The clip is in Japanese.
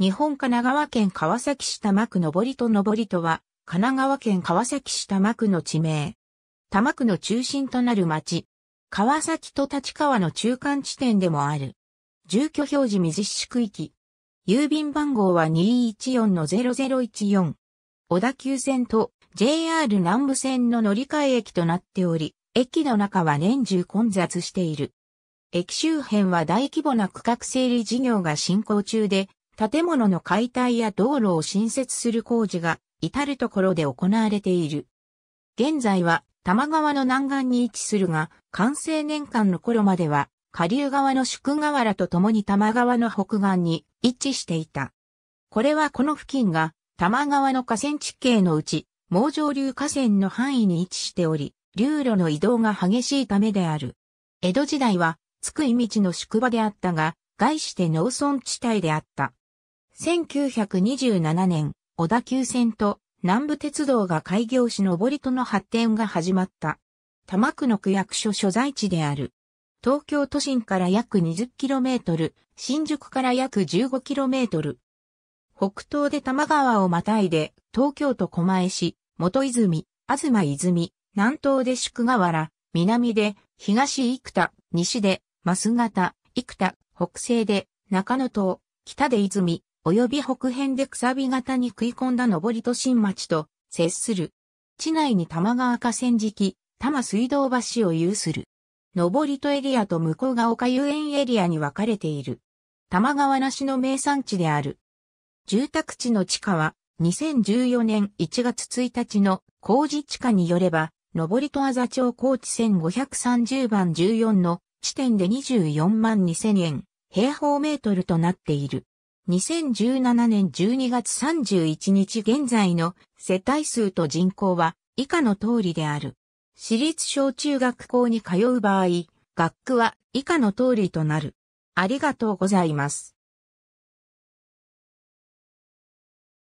日本神奈川県川崎市多摩区上と上とは、神奈川県川崎市多摩区の地名。多摩区の中心となる町。川崎と立川の中間地点でもある。住居表示水市区域。郵便番号は214-0014。小田急線と JR 南部線の乗り換え駅となっており、駅の中は年中混雑している。駅周辺は大規模な区画整理事業が進行中で、建物の解体や道路を新設する工事が至るところで行われている。現在は多摩川の南岸に位置するが、完成年間の頃までは、下流側の宿河原と共に多摩川の北岸に位置していた。これはこの付近が多摩川の河川地形のうち、毛上流河川の範囲に位置しており、流路の移動が激しいためである。江戸時代は、津久井道の宿場であったが、概して農村地帯であった。1927年、小田急線と南部鉄道が開業し上りとの発展が始まった。多摩区の区役所所在地である。東京都心から約 20km、新宿から約 15km。北東で多摩川をまたいで、東京都狛江市、元泉、東泉、南東で宿河原、南で東生田、西で増形、生田、北西で中野島、北で泉、及び北辺でくさび型に食い込んだ上りと新町と接する。地内に玉川河川敷、多摩水道橋を有する。上りとエリアと向こうが丘遊園エリアに分かれている。玉川梨の名産地である。住宅地の地価は、2014年1月1日の工事地価によれば、上りとあざ町高地1530番14の地点で24万2000円、平方メートルとなっている。2017年12月31日現在の世帯数と人口は以下の通りである。私立小中学校に通う場合、学区は以下の通りとなる。ありがとうございます。